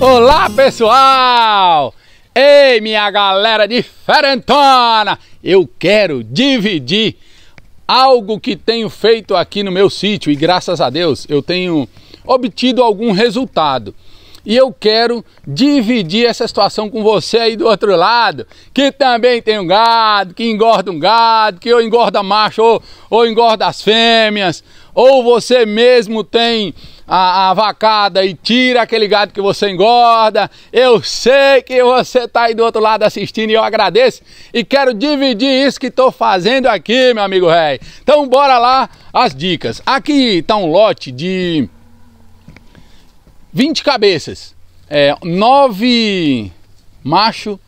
Olá pessoal! Ei, minha galera de Ferentona, Eu quero dividir algo que tenho feito aqui no meu sítio e graças a Deus eu tenho obtido algum resultado e eu quero dividir essa situação com você aí do outro lado, que também tem um gado, que engorda um gado, que ou engorda macho ou, ou engorda as fêmeas, ou você mesmo tem a, a, vacada e tira aquele gado que você engorda. Eu sei que você está aí do outro lado assistindo e eu agradeço e quero dividir isso que estou fazendo aqui, meu amigo rei. Então bora lá as dicas. Aqui está um lote de 20 cabeças, é, 9 macho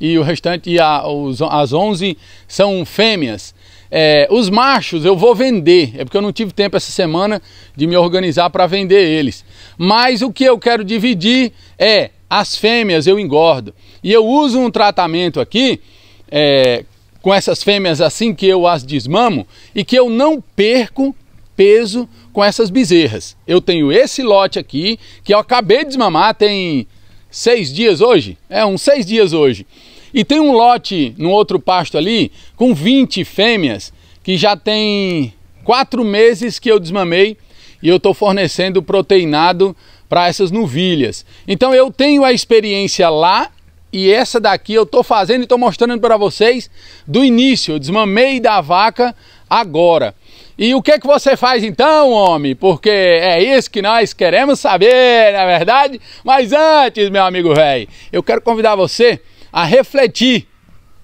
e o restante, e a, os, as 11 são fêmeas. É, os machos eu vou vender, é porque eu não tive tempo essa semana de me organizar para vender eles. Mas o que eu quero dividir é as fêmeas eu engordo. E eu uso um tratamento aqui é, com essas fêmeas assim que eu as desmamo e que eu não perco peso com essas bezerras. Eu tenho esse lote aqui, que eu acabei de desmamar, tem seis dias hoje? É, uns seis dias hoje. E tem um lote no outro pasto ali, com 20 fêmeas, que já tem quatro meses que eu desmamei e eu estou fornecendo proteinado para essas nuvilhas. Então eu tenho a experiência lá e essa daqui eu estou fazendo e estou mostrando para vocês do início. Eu desmamei da vaca agora. E o que é que você faz então, homem? Porque é isso que nós queremos saber, na é verdade? Mas antes, meu amigo velho, eu quero convidar você a refletir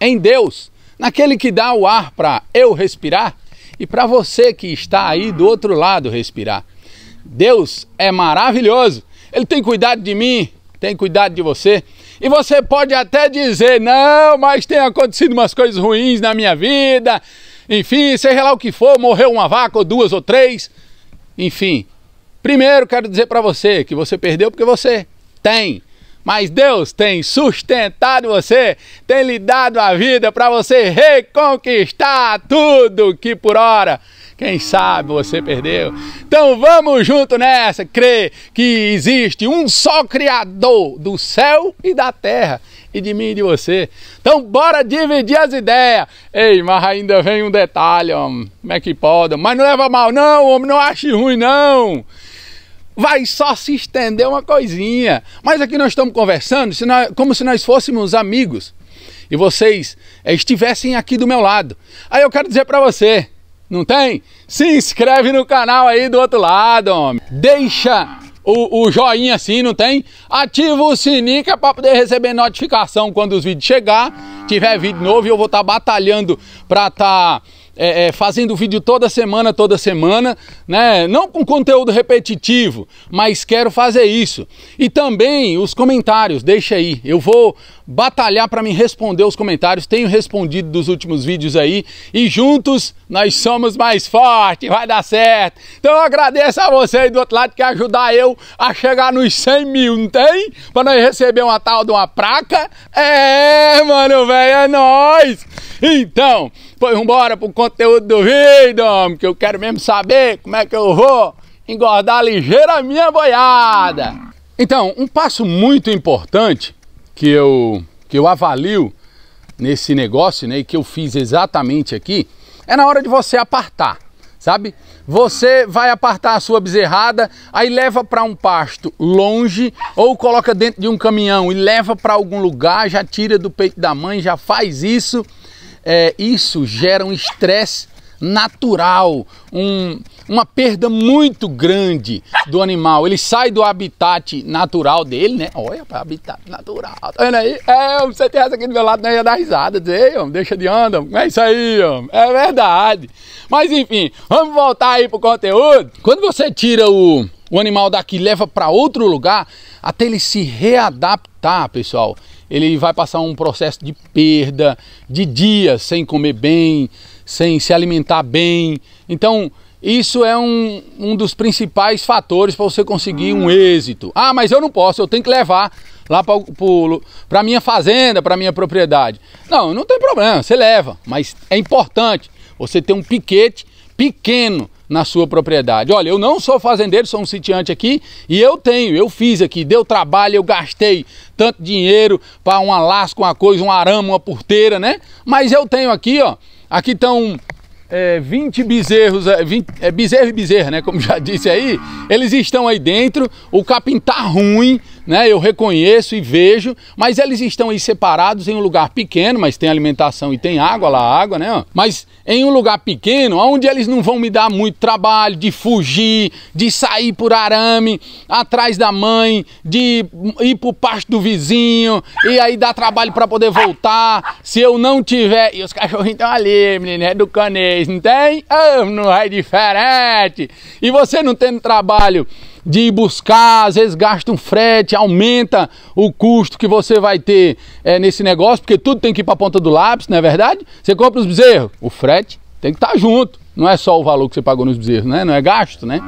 em Deus, naquele que dá o ar para eu respirar e para você que está aí do outro lado respirar. Deus é maravilhoso. Ele tem cuidado de mim, tem cuidado de você. E você pode até dizer: "Não, mas tem acontecido umas coisas ruins na minha vida" Enfim, seja lá o que for, morreu uma vaca ou duas ou três. Enfim, primeiro quero dizer para você que você perdeu porque você tem. Mas Deus tem sustentado você, tem lhe dado a vida para você reconquistar tudo que por hora quem sabe você perdeu. Então vamos junto nessa, crer que existe um só Criador do céu e da terra e de mim e de você. Então bora dividir as ideias. Ei, mas ainda vem um detalhe, homem. Como é que pode? Mas não leva mal, não, homem. Não ache ruim, não vai só se estender uma coisinha. Mas aqui nós estamos conversando como se nós fôssemos amigos e vocês eh, estivessem aqui do meu lado. Aí eu quero dizer para você, não tem? Se inscreve no canal aí do outro lado, homem. Deixa o, o, joinha assim, não tem? Ativa o sininho é para poder receber notificação quando os vídeos chegar. Tiver vídeo novo, eu vou estar tá batalhando para estar tá é, é, fazendo vídeo toda semana, toda semana, né? Não com conteúdo repetitivo, mas quero fazer isso. E também os comentários, deixa aí. Eu vou batalhar para me responder os comentários. Tenho respondido dos últimos vídeos aí e juntos nós somos mais fortes, vai dar certo. Então eu agradeço a você aí do outro lado que ajudar eu a chegar nos 100 mil, não tem? Para nós receber uma tal de uma placa. É, mano, velho, é nóis! Então, foi embora pro conteúdo do vídeo, homem, que eu quero mesmo saber como é que eu vou engordar ligeira a minha boiada. Então, um passo muito importante que eu, que eu avalio nesse negócio, né, e que eu fiz exatamente aqui, é na hora de você apartar, sabe? Você vai apartar a sua bezerrada, aí leva para um pasto longe ou coloca dentro de um caminhão e leva para algum lugar, já tira do peito da mãe, já faz isso é, isso gera um estresse natural, um, uma perda muito grande do animal. Ele sai do habitat natural dele, né? Olha para habitat natural. Tá vendo aí? É, você tem essa aqui do meu lado, né? Ia dar risada, dizer, homem, deixa de andar. É isso aí, homem. É verdade. Mas enfim, vamos voltar aí pro conteúdo. Quando você tira o, o animal daqui leva para outro lugar, até ele se readaptar, pessoal ele vai passar um processo de perda, de dias sem comer bem, sem se alimentar bem. Então, isso é um, um dos principais fatores para você conseguir um êxito. Ah, mas eu não posso, eu tenho que levar lá para a minha fazenda, para a minha propriedade. Não, não tem problema, você leva, mas é importante você ter um piquete pequeno na sua propriedade. Olha, eu não sou fazendeiro, sou um sitiante aqui e eu tenho, eu fiz aqui, deu trabalho, eu gastei tanto dinheiro para uma lasca, uma coisa, um arame, uma porteira, né? Mas eu tenho aqui, ó, aqui estão é, 20 bezerros, é, 20, é, bezerro e bezerra, né? Como já disse aí, eles estão aí dentro, o capim tá ruim, né? Eu reconheço e vejo, mas eles estão aí separados em um lugar pequeno, mas tem alimentação e tem água lá, água, né? Mas em um lugar pequeno, onde eles não vão me dar muito trabalho de fugir, de sair por arame, atrás da mãe, de ir pro pasto do vizinho e aí dar trabalho para poder voltar. Se eu não tiver, e os cachorrinhos estão ali, menino, é do canês, não tem? Oh, não é diferente. E você não tendo trabalho de ir buscar, às vezes gasta um frete, aumenta o custo que você vai ter é, nesse negócio, porque tudo tem que ir para a ponta do lápis, não é verdade? Você compra os bezerros, o frete tem que estar tá junto, não é só o valor que você pagou nos bezerros, né? não é gasto, né?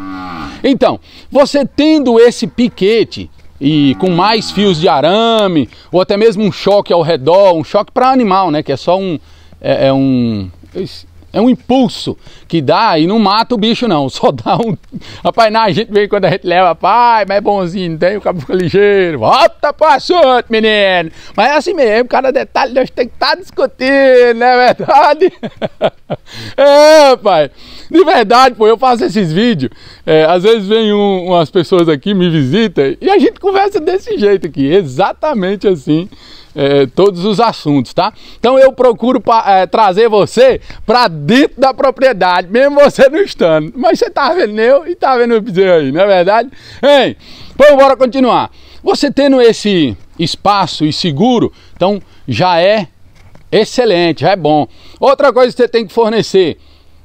Então, você tendo esse piquete e com mais fios de arame, ou até mesmo um choque ao redor, um choque para animal, né? Que é só um. É, é um é um impulso que dá e não mata o bicho, não. Só dá um. Rapaz, não, a gente vem quando a gente leva, pai, mas é bonzinho, tem, o cabelo é ligeiro. Volta pro assunto, menino. Mas é assim mesmo, cada detalhe nós tem que estar tá discutindo, não é verdade? é, pai. De verdade, pô, eu faço esses vídeos. É, às vezes vem um, umas pessoas aqui, me visitam, e a gente conversa desse jeito aqui, exatamente assim é, todos os assuntos, tá? Então eu procuro pra, é, trazer você para dentro da propriedade, mesmo você não estando. Mas você tá vendo eu e tá vendo o bezerro aí, não é verdade? Hein? Então bora continuar. Você tendo esse espaço e seguro, então já é excelente, já é bom. Outra coisa que você tem que fornecer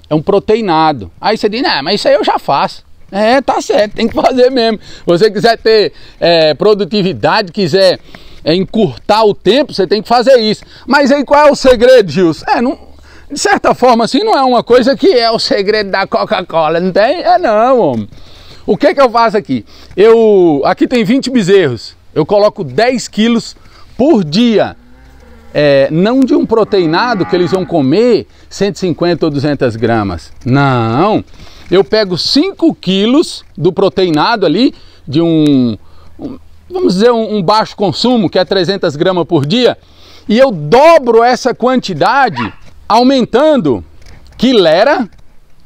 é um proteinado. Aí você diz, não, mas isso aí eu já faço. É, tá certo, tem que fazer mesmo. Você quiser ter é, produtividade, quiser é encurtar o tempo, você tem que fazer isso. Mas aí qual é o segredo, Gilson? É, não, de certa forma, assim, não é uma coisa que é o segredo da Coca-Cola, não tem? É não, homem. O que é que eu faço aqui? Eu, aqui tem 20 bezerros, eu coloco 10 quilos por dia. É, não de um proteinado que eles vão comer 150 ou 200 gramas. Não, eu pego 5 quilos do proteinado ali, de um, um vamos dizer, um, um baixo consumo, que é 300 gramas por dia, e eu dobro essa quantidade aumentando quilera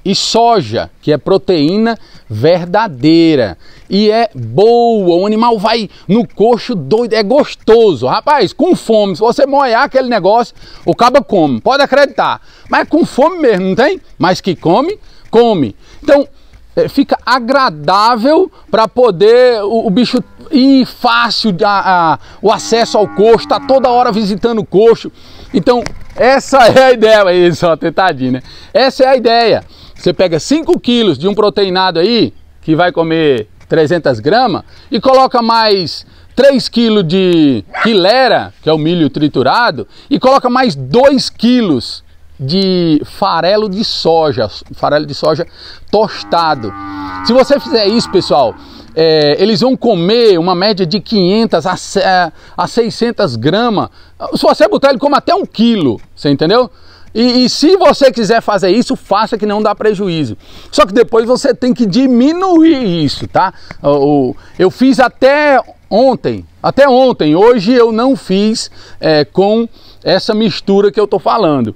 e soja, que é proteína verdadeira e é boa. O animal vai no coxo doido, é gostoso. Rapaz, com fome, se você moiar aquele negócio, o caba come, pode acreditar. Mas é com fome mesmo, não tem? Mas que come, come. Então, é, fica agradável para poder o, o, bicho ir fácil a, a, o acesso ao coxo, tá toda hora visitando o coxo. Então, essa é a ideia, isso, ó, tentadinha, né? Essa é a ideia. Você pega 5 quilos de um proteinado aí, que vai comer 300 gramas, e coloca mais 3 quilos de quilera, que é o milho triturado, e coloca mais 2 quilos de farelo de soja, farelo de soja tostado. Se você fizer isso, pessoal, é, eles vão comer uma média de 500 a, é, a 600 gramas. Se você botar ele come até um quilo, você entendeu? E, e, se você quiser fazer isso, faça que não dá prejuízo. Só que depois você tem que diminuir isso, tá? Eu, eu fiz até ontem, até ontem. Hoje eu não fiz é, com essa mistura que eu tô falando.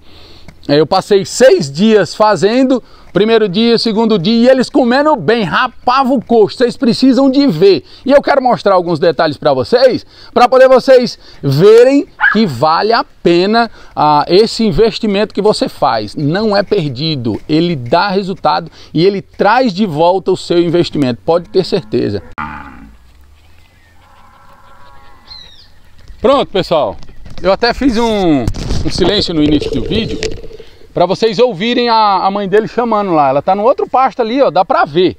Eu passei seis dias fazendo, primeiro dia, segundo dia, e eles comendo bem, rapava o coxo, vocês precisam de ver. E eu quero mostrar alguns detalhes para vocês, para poder vocês verem que vale a pena ah, esse investimento que você faz. Não é perdido, ele dá resultado e ele traz de volta o seu investimento, pode ter certeza. Pronto, pessoal. Eu até fiz um, um silêncio no início do vídeo, para vocês ouvirem a, a mãe dele chamando lá. Ela tá no outro pasto ali, ó, dá para ver.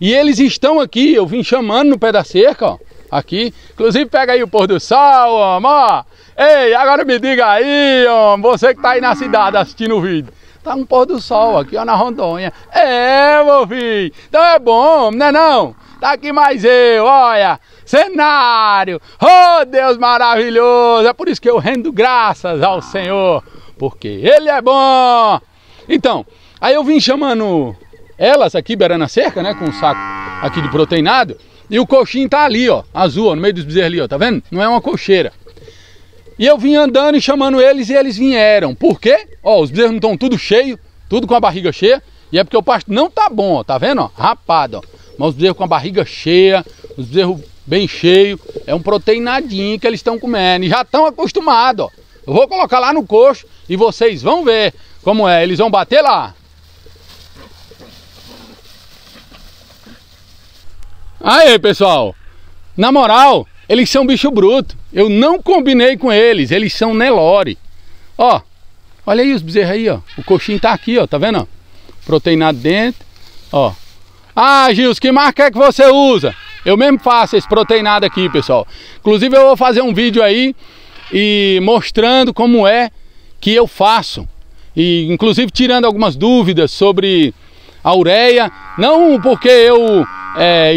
E eles estão aqui, eu vim chamando no pé da cerca, ó, aqui. Inclusive pega aí o pôr do sol, amor. ó. Ei, agora me diga aí, ó, você que tá aí na cidade assistindo o vídeo. Tá um pôr do sol aqui, ó, na Rondônia. É, meu filho. Então é bom, né não? Tá aqui mais eu, olha. Cenário. Oh, Deus maravilhoso. É por isso que eu rendo graças ao Senhor porque ele é bom. Então, aí eu vim chamando elas aqui, beirando a cerca, né, com um saco aqui de proteinado, e o coxinho tá ali, ó, azul, ó, no meio dos bezerros ali, ó, tá vendo? Não é uma cocheira. E eu vim andando e chamando eles e eles vieram. Por quê? Ó, os bezerros não estão tudo cheio, tudo com a barriga cheia, e é porque o pasto não tá bom, ó, tá vendo, ó, rapado, ó. Mas os bezerros com a barriga cheia, os bezerros bem cheio, é um proteinadinho que eles estão comendo e já estão acostumados, ó. Eu vou colocar lá no coxo e vocês vão ver como é. Eles vão bater lá. Aê, pessoal. Na moral, eles são bicho bruto. Eu não combinei com eles. Eles são Nelore. Ó, olha aí os bezerros aí, ó. O coxinho tá aqui, ó. Tá vendo? Proteinado dentro. Ó. Ah, Gils, que marca é que você usa? Eu mesmo faço esse proteinado aqui, pessoal. Inclusive eu vou fazer um vídeo aí e mostrando como é que eu faço, e inclusive tirando algumas dúvidas sobre a ureia, não porque eu é,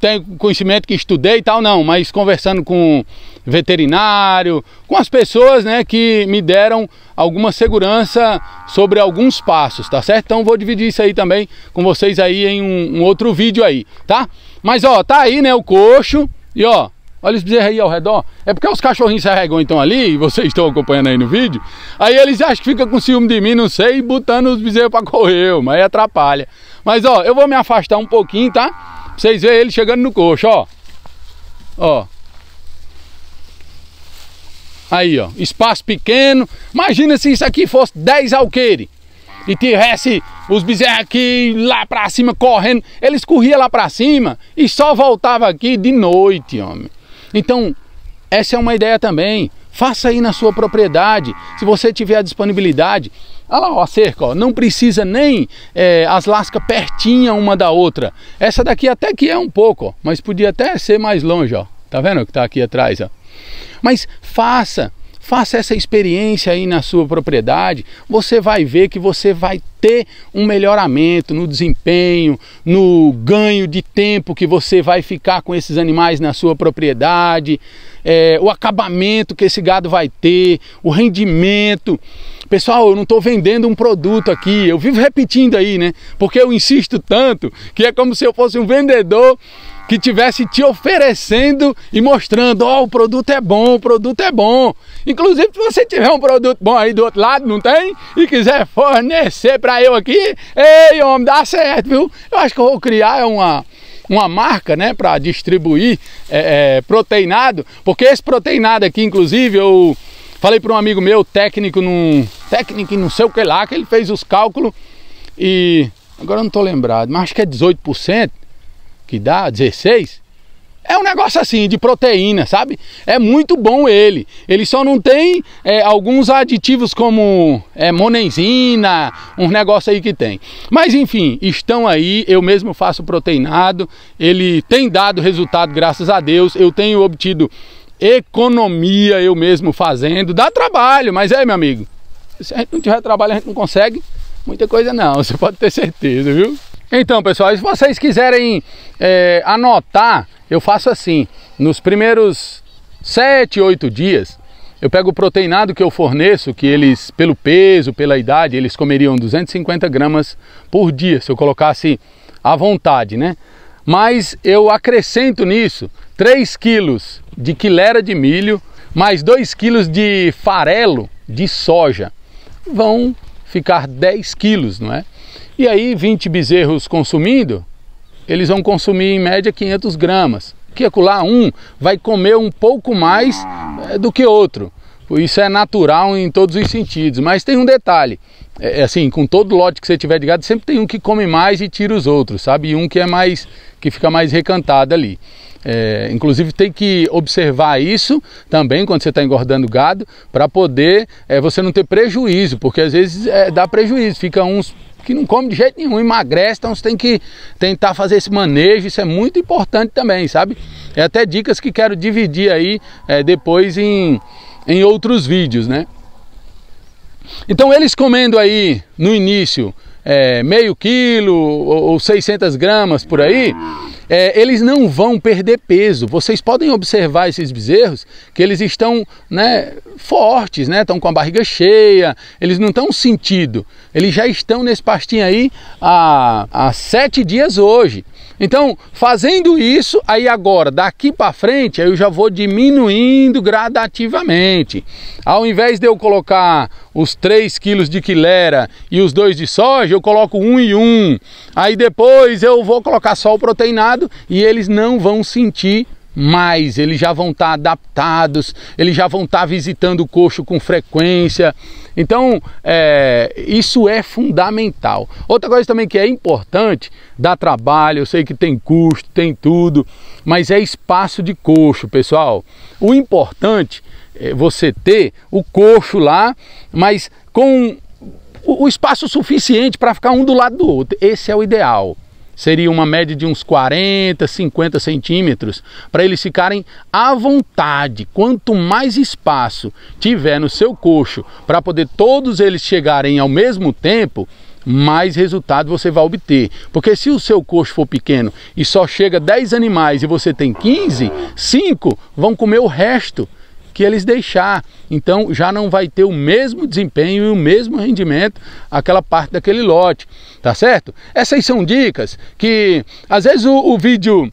tenho conhecimento que estudei e tal, não, mas conversando com veterinário, com as pessoas né, que me deram alguma segurança sobre alguns passos, tá certo? Então vou dividir isso aí também com vocês aí em um, um outro vídeo aí, tá? Mas ó, tá aí né o coxo e ó, Olha os bezerros aí ao redor. É porque os cachorrinhos se arregam então ali, e vocês estão acompanhando aí no vídeo. Aí eles acham que ficam com ciúme de mim, não sei, botando os bezerros para correr, mas aí atrapalha. Mas ó, eu vou me afastar um pouquinho, tá? Pra vocês verem ele chegando no coxo, ó. Ó. Aí, ó. Espaço pequeno. Imagina se isso aqui fosse 10 alqueires e tivesse os bezerros aqui lá pra cima correndo. Eles corriam lá pra cima e só voltavam aqui de noite, homem. Então, essa é uma ideia também. Faça aí na sua propriedade, se você tiver a disponibilidade. Olha lá ó, a cerca, ó, não precisa nem é, as lascas pertinha uma da outra. Essa daqui até que é um pouco, ó, mas podia até ser mais longe, ó. Tá vendo que tá aqui atrás, ó? Mas faça, Faça essa experiência aí na sua propriedade, você vai ver que você vai ter um melhoramento no desempenho, no ganho de tempo que você vai ficar com esses animais na sua propriedade, é, o acabamento que esse gado vai ter, o rendimento. Pessoal, eu não estou vendendo um produto aqui, eu vivo repetindo aí, né? Porque eu insisto tanto que é como se eu fosse um vendedor que tivesse te oferecendo e mostrando, ó, oh, o produto é bom, o produto é bom. Inclusive, se você tiver um produto bom aí do outro lado, não tem? E quiser fornecer para eu aqui, ei, homem, dá certo, viu? Eu acho que eu vou criar uma uma marca né, para distribuir é, é, proteinado, porque esse proteinado aqui, inclusive, eu falei para um amigo meu, técnico num. técnico não sei o que lá, que ele fez os cálculos e. agora eu não tô lembrado, mas acho que é 18% que dá 16, é um negócio assim, de proteína, sabe? É muito bom ele. Ele só não tem é, alguns aditivos como é, monenzina, um negócio aí que tem. Mas enfim, estão aí. Eu mesmo faço proteinado. Ele tem dado resultado, graças a Deus. Eu tenho obtido economia eu mesmo fazendo. Dá trabalho, mas é, meu amigo. Se a gente não tiver trabalho, a gente não consegue muita coisa, não. Você pode ter certeza, viu? Então, pessoal, se vocês quiserem é, anotar, eu faço assim: nos primeiros 7, 8 dias, eu pego o proteinado que eu forneço, que eles, pelo peso, pela idade, eles comeriam 250 gramas por dia, se eu colocasse à vontade, né? Mas eu acrescento nisso 3 quilos de quilera de milho, mais 2 quilos de farelo de soja. Vão ficar 10 quilos, não é? E aí 20 bezerros consumindo, eles vão consumir em média 500 gramas. Que acolá é um vai comer um pouco mais eh, do que outro. Isso é natural em todos os sentidos, mas tem um detalhe. É, é, assim, com todo lote que você tiver de gado, sempre tem um que come mais e tira os outros, sabe? E um que é mais que fica mais recantado ali. É, inclusive tem que observar isso também quando você está engordando gado para poder é, você não ter prejuízo, porque às vezes é, dá prejuízo, fica uns que não come de jeito nenhum, emagrece, então você tem que tentar fazer esse manejo, isso é muito importante também, sabe? É até dicas que quero dividir aí é, depois em, em outros vídeos, né? Então eles comendo aí no início é, meio quilo ou, ou 600 gramas por aí, é, eles não vão perder peso. Vocês podem observar esses bezerros que eles estão né, fortes, né? estão com a barriga cheia, eles não estão sentido. Eles já estão nesse pastinho aí há, há sete dias hoje. Então, fazendo isso, aí agora, daqui para frente, eu já vou diminuindo gradativamente. Ao invés de eu colocar os 3 quilos de quilera e os dois de soja, eu coloco um e um. Aí depois eu vou colocar só o proteinado e eles não vão sentir mais, eles já vão estar tá adaptados, eles já vão estar tá visitando o coxo com frequência. Então, é, isso é fundamental. Outra coisa também que é importante, dá trabalho, eu sei que tem custo, tem tudo, mas é espaço de coxo, pessoal. O importante eh, você ter o coxo lá, mas com o espaço suficiente para ficar um do lado do outro. Esse é o ideal. Seria uma média de uns 40, 50 centímetros para eles ficarem à vontade. Quanto mais espaço tiver no seu coxo para poder todos eles chegarem ao mesmo tempo, mais resultado você vai obter. Porque se o seu coxo for pequeno e só chega 10 animais e você tem 15, 5 vão comer o resto que eles deixar. Então já não vai ter o mesmo desempenho e o mesmo rendimento aquela parte daquele lote, tá certo? Essas são dicas que às vezes o, o vídeo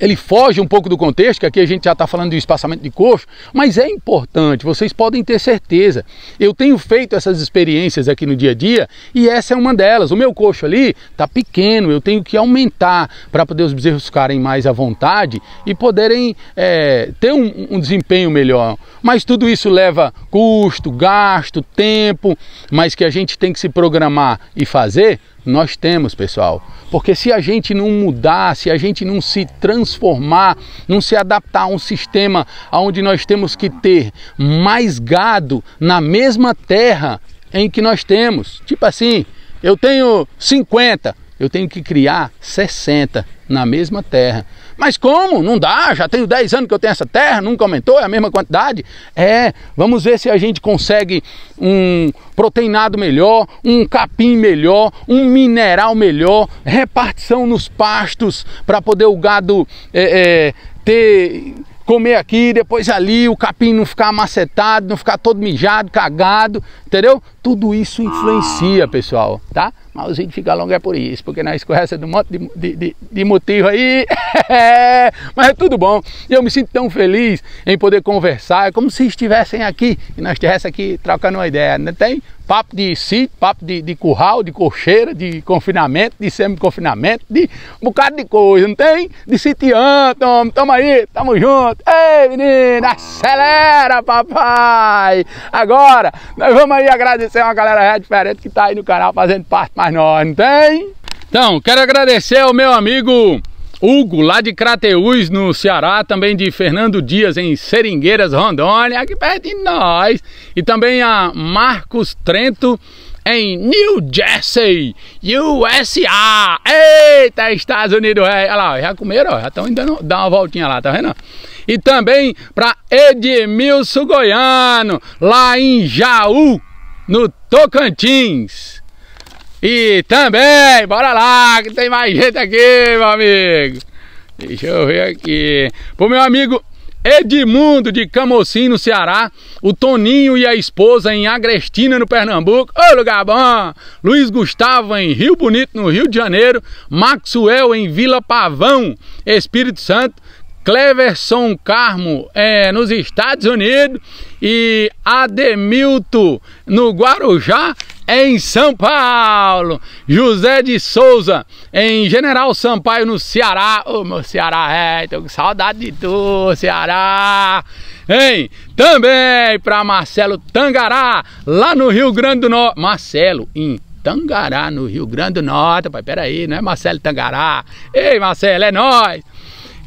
ele foge um pouco do contexto, que aqui a gente já está falando de espaçamento de coxo, mas é importante, vocês podem ter certeza. Eu tenho feito essas experiências aqui no dia a dia e essa é uma delas. O meu coxo ali está pequeno, eu tenho que aumentar para poder os bezerros ficarem mais à vontade e poderem é, ter um, um desempenho melhor. Mas tudo isso leva custo, gasto, tempo, mas que a gente tem que se programar e fazer nós temos, pessoal. Porque se a gente não mudar, se a gente não se transformar, não se adaptar a um sistema onde nós temos que ter mais gado na mesma terra em que nós temos, tipo assim, eu tenho 50, eu tenho que criar 60 na mesma terra. Mas como? Não dá, já tenho 10 anos que eu tenho essa terra, nunca aumentou, é a mesma quantidade? É, vamos ver se a gente consegue um proteinado melhor, um capim melhor, um mineral melhor, repartição nos pastos para poder o gado é, é, ter comer aqui, depois ali, o capim não ficar macetado, não ficar todo mijado, cagado, entendeu? Tudo isso influencia, pessoal, tá? Mas o vídeo fica longo é por isso, porque nós conhecemos de um monte de, de, de, de motivo aí. Mas é tudo bom. Eu me sinto tão feliz em poder conversar. É como se estivessem aqui e nós estivéssemos aqui trocando uma ideia. Não né? tem papo de sítio, papo de, de curral, de cocheira, de confinamento, de semi-confinamento, de um bocado de coisa, não tem? De sitiante, homem, tamo aí, tamo junto. Ei, menina, acelera, papai! Agora, nós vamos aí agradecer tem é uma galera é diferente que está aí no canal fazendo parte, mais nós não tem. Então, quero agradecer ao meu amigo Hugo, lá de Crateús, no Ceará, também de Fernando Dias, em Seringueiras, Rondônia, aqui perto de nós, e também a Marcos Trento, em New Jersey, USA, eita, Estados Unidos, é. olha lá, já comeram, já estão indo dar uma voltinha lá, tá vendo? E também para Edmilson Goiano, lá em Jaú, no Tocantins. E também, bora lá, que tem mais gente aqui, meu amigo. Deixa eu ver aqui. Pro meu amigo Edmundo de Camocim, no Ceará. O Toninho e a esposa em Agrestina, no Pernambuco. Ô, lugar bom! Luiz Gustavo em Rio Bonito, no Rio de Janeiro. Maxwell em Vila Pavão, Espírito Santo. Cleverson Carmo é, nos Estados Unidos e Ademilto no Guarujá em São Paulo, José de Souza em General Sampaio no Ceará. Ô, oh, meu Ceará, é, tô com saudade de tu, Ceará. Hein? Também para Marcelo Tangará, lá no Rio Grande do Norte. Marcelo, em Tangará, no Rio Grande do Norte. Pai, peraí, não é Marcelo Tangará. Ei, Marcelo, é nós.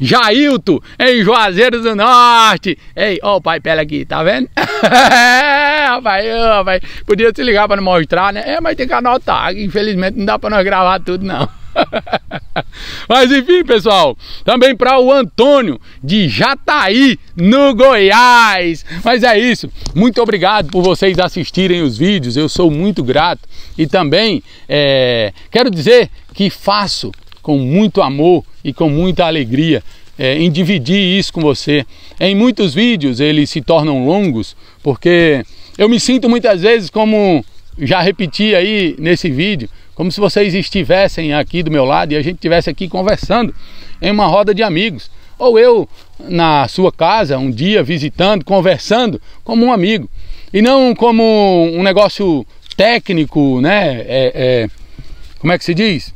Jailton, em Juazeiro do Norte. Ei, ó o pai pela aqui, tá vendo? É, rapaz, é, rapaz, podia se ligar pra não mostrar, né? É, mas tem que anotar, infelizmente não dá pra nós gravar tudo não. Mas enfim, pessoal, também para o Antônio de Jataí, no Goiás. Mas é isso. Muito obrigado por vocês assistirem os vídeos. Eu sou muito grato e também é, quero dizer que faço com muito amor e com muita alegria é, em dividir isso com você. Em muitos vídeos eles se tornam longos porque eu me sinto muitas vezes como já repeti aí nesse vídeo, como se vocês estivessem aqui do meu lado e a gente estivesse aqui conversando em uma roda de amigos. Ou eu na sua casa, um dia visitando, conversando como um amigo. E não como um negócio técnico, né? É, é, como é que se diz?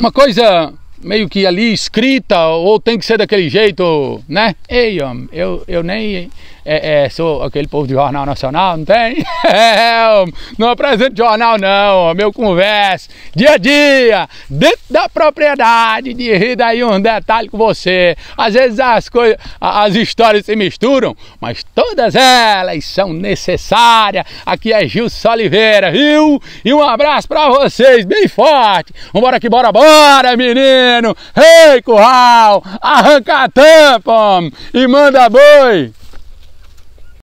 Uma coisa meio que ali escrita, ou tem que ser daquele jeito, né? Ei, homem, eu, eu nem é, é, sou aquele povo de Jornal Nacional, não tem? não apresento jornal não, meu conversa, dia a dia, dentro da propriedade, de rir daí um detalhe com você. Às vezes as coisas, as histórias se misturam, mas todas elas são necessárias. Aqui é Gilson Oliveira, viu? E um abraço para vocês, bem forte. Vambora que bora, bora, menino! Ei, curral, arranca a tampa e manda boi!